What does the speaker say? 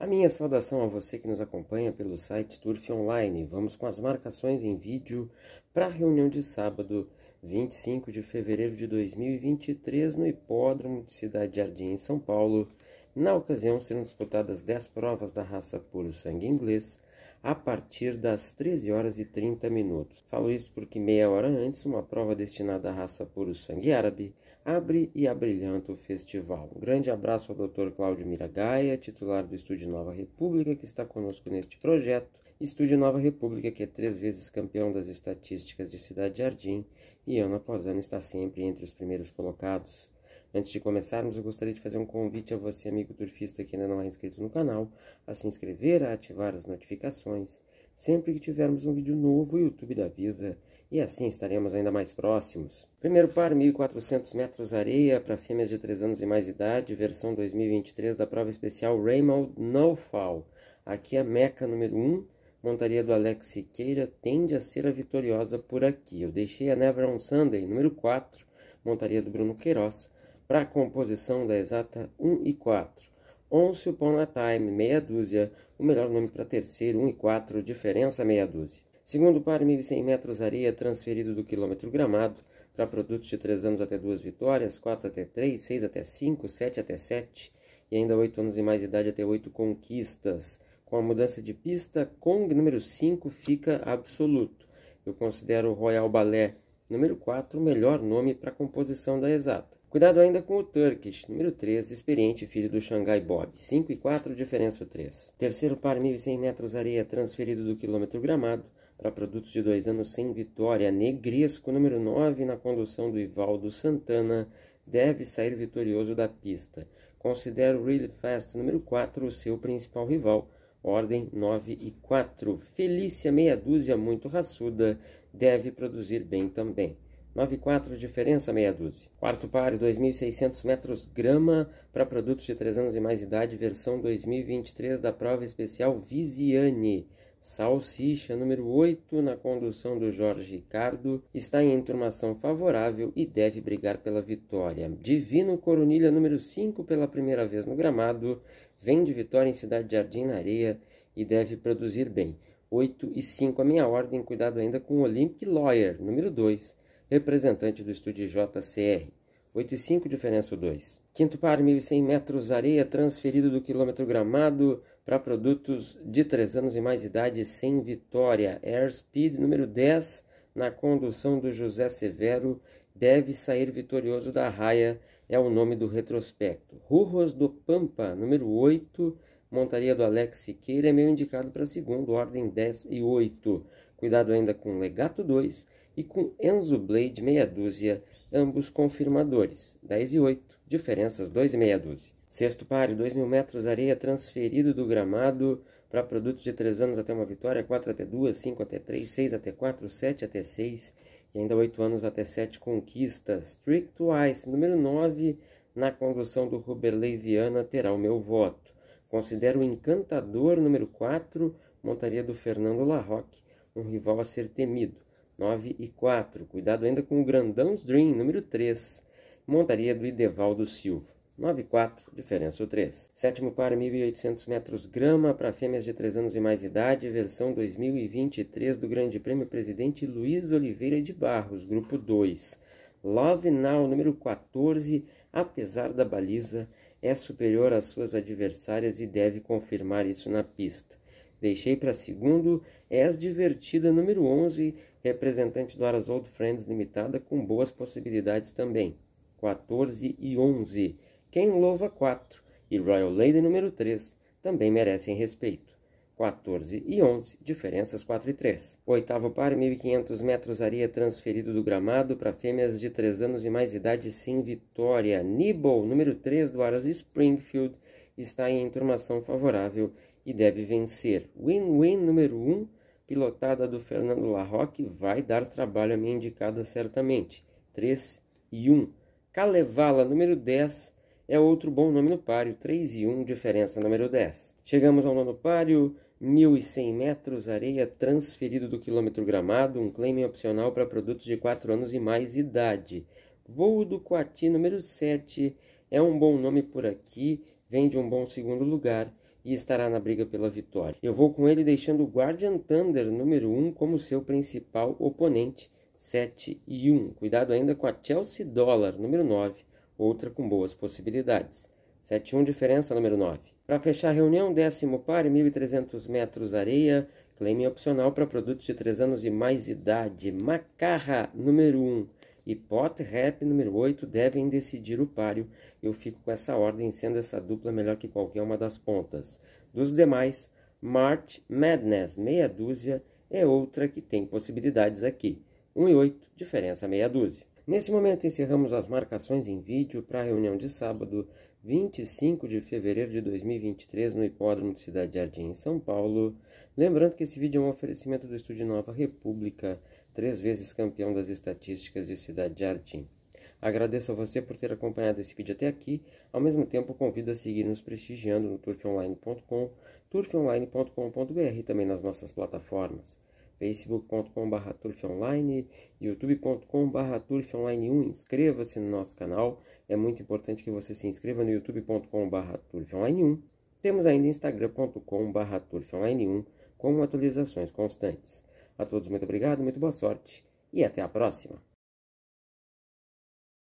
A minha saudação a você que nos acompanha pelo site Turf Online. Vamos com as marcações em vídeo para a reunião de sábado, 25 de fevereiro de 2023, no Hipódromo de Cidade Jardim, em São Paulo. Na ocasião, serão disputadas 10 provas da raça Puro Sangue Inglês, a partir das 13 horas e 30 minutos. Falo isso porque meia hora antes, uma prova destinada à raça puro sangue árabe abre e abrilhanta o festival. Um grande abraço ao Dr. Cláudio Miragaia, titular do Estúdio Nova República, que está conosco neste projeto. Estúdio Nova República, que é três vezes campeão das estatísticas de Cidade Jardim e ano após ano está sempre entre os primeiros colocados. Antes de começarmos, eu gostaria de fazer um convite a você, amigo turfista que ainda não é inscrito no canal, a se inscrever, a ativar as notificações. Sempre que tivermos um vídeo novo, o YouTube avisa e assim estaremos ainda mais próximos. Primeiro par, 1.400 metros areia para fêmeas de 3 anos e mais idade, versão 2023 da prova especial Raymond Fall. Aqui é a meca número 1, montaria do Alex Siqueira, tende a ser a vitoriosa por aqui. Eu deixei a Never on Sunday, número 4, montaria do Bruno Queiroz, para a composição da exata 1 e 4. Once upon a time, meia dúzia, o melhor nome para terceiro, 1 e 4, diferença meia dúzia. Segundo par, 1.100 metros areia, transferido do quilômetro gramado, para produtos de 3 anos até 2 vitórias, 4 até 3, 6 até 5, 7 até 7, e ainda 8 anos e mais de idade até 8 conquistas. Com a mudança de pista, Kong número 5 fica absoluto. Eu considero o Royal Ballet número 4 o melhor nome para a composição da exata. Cuidado ainda com o Turkish, número 3, experiente filho do Shanghai Bob. 5 e 4, diferença 3. Terceiro par 1.100 metros areia transferido do quilômetro gramado para produtos de dois anos sem vitória. Negresco, número 9, na condução do Ivaldo Santana, deve sair vitorioso da pista. Considero o Really Fast, número 4, o seu principal rival. Ordem 9 e 4. Felícia, meia dúzia, muito raçuda, deve produzir bem também. 94 diferença meia dúzia. Quarto par, 2.600 metros grama para produtos de 3 anos e mais idade, versão 2023 da prova especial Viziane. Salsicha número 8 na condução do Jorge Ricardo está em enturmação favorável e deve brigar pela vitória. Divino Coronilha número 5 pela primeira vez no gramado, vem de vitória em Cidade de Jardim na areia e deve produzir bem. 8 e 5 a minha ordem, cuidado ainda com o Olympic Lawyer número 2 representante do estúdio JCR. 85 diferença 2. Quinto par, 1.100 metros, areia transferido do quilômetro gramado para produtos de 3 anos e mais idade sem vitória. Airspeed número 10, na condução do José Severo, deve sair vitorioso da raia, é o nome do retrospecto. Rurros do Pampa, número 8, montaria do Alex Siqueira, é meio indicado para segundo, ordem 10 e 8. Cuidado ainda com Legato 2 e com Enzo Blade meia dúzia, ambos confirmadores, 10 e 8, diferenças 2 e meia dúzia. Sexto par, 2 mil metros areia transferido do gramado para produtos de 3 anos até uma vitória, 4 até 2, 5 até 3, 6 até 4, 7 até 6 e ainda 8 anos até 7 conquistas. Trick Twice, número 9, na condução do Ruberley Viana, terá o meu voto. Considero o Encantador, número 4, montaria do Fernando Larroque, um rival a ser temido. 9 e 4. Cuidado ainda com o Grandão's Dream, número 3. Montaria do Idevaldo Silva. 9 e 4, diferença o 3. Sétimo par, 1.800 metros grama para fêmeas de 3 anos e mais idade, versão 2023 do Grande Prêmio Presidente Luiz Oliveira de Barros, grupo 2. Love Now, número 14, apesar da baliza, é superior às suas adversárias e deve confirmar isso na pista. Deixei para segundo, És Divertida, número 11, representante do Aras Old Friends Limitada, com boas possibilidades também. 14 e 11. Quem Louva 4 e Royal Lady número 3 também merecem respeito. 14 e 11, diferenças 4 e 3. Oitavo par, 1.500 metros areia transferido do gramado para fêmeas de 3 anos e mais idade sem vitória. Nibble, número 3 do Aras Springfield, está em enturmação favorável e deve vencer. Win-win número 1 pilotada do Fernando Larroque vai dar trabalho a minha indicada certamente. 3 e 1. Calevala, número 10, é outro bom nome no páreo. 3 e 1, diferença número 10. Chegamos ao nono páreo, 1.100 metros, areia transferido do quilômetro gramado, um claim opcional para produtos de 4 anos e mais idade. Voo do Coati, número 7, é um bom nome por aqui, vem de um bom segundo lugar e estará na briga pela vitória. Eu vou com ele deixando o Guardian Thunder número 1 como seu principal oponente, 7 e 1. Cuidado ainda com a Chelsea Dollar número 9, outra com boas possibilidades. 7 e 1 diferença número 9. Para fechar a reunião, décimo par, 1.300 metros areia, claim opcional para produtos de 3 anos e mais idade. Macarra número 1 e Pot Rap número 8 devem decidir o páreo. Eu fico com essa ordem, sendo essa dupla melhor que qualquer uma das pontas. Dos demais, March Madness, meia dúzia, é outra que tem possibilidades aqui. 1 e 8, diferença meia dúzia. Neste momento encerramos as marcações em vídeo para a reunião de sábado, 25 de fevereiro de 2023, no Hipódromo de Cidade Jardim, em São Paulo. Lembrando que esse vídeo é um oferecimento do Estúdio Nova República três vezes campeão das estatísticas de Cidade Jardim. Agradeço a você por ter acompanhado esse vídeo até aqui. Ao mesmo tempo, convido a seguir nos prestigiando no turfonline.com, turfonline.com.br e também nas nossas plataformas facebook.com.br turfonline, youtube.com.br turfonline1. Inscreva-se no nosso canal, é muito importante que você se inscreva no youtube.com.br turfonline1. Temos ainda instagram.com.br turfonline1 com atualizações constantes. A todos, muito obrigado, muito boa sorte e até a próxima.